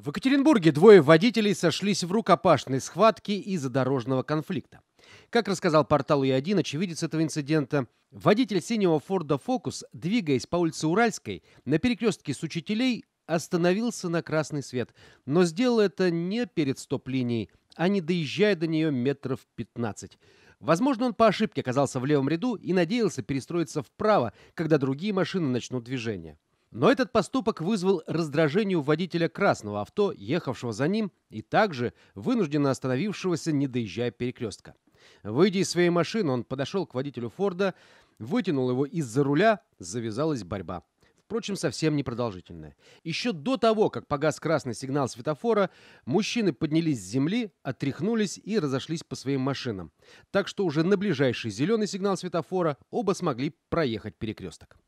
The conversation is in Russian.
В Екатеринбурге двое водителей сошлись в рукопашной схватке из-за дорожного конфликта. Как рассказал портал И1, очевидец этого инцидента, водитель синего Форда Фокус, двигаясь по улице Уральской, на перекрестке с учителей остановился на красный свет, но сделал это не перед стоп-линией, а не доезжая до нее метров 15. Возможно, он по ошибке оказался в левом ряду и надеялся перестроиться вправо, когда другие машины начнут движение. Но этот поступок вызвал раздражение у водителя красного авто, ехавшего за ним, и также вынужденно остановившегося, не доезжая перекрестка. Выйдя из своей машины, он подошел к водителю Форда, вытянул его из-за руля, завязалась борьба. Впрочем, совсем непродолжительная. Еще до того, как погас красный сигнал светофора, мужчины поднялись с земли, отряхнулись и разошлись по своим машинам. Так что уже на ближайший зеленый сигнал светофора оба смогли проехать перекресток.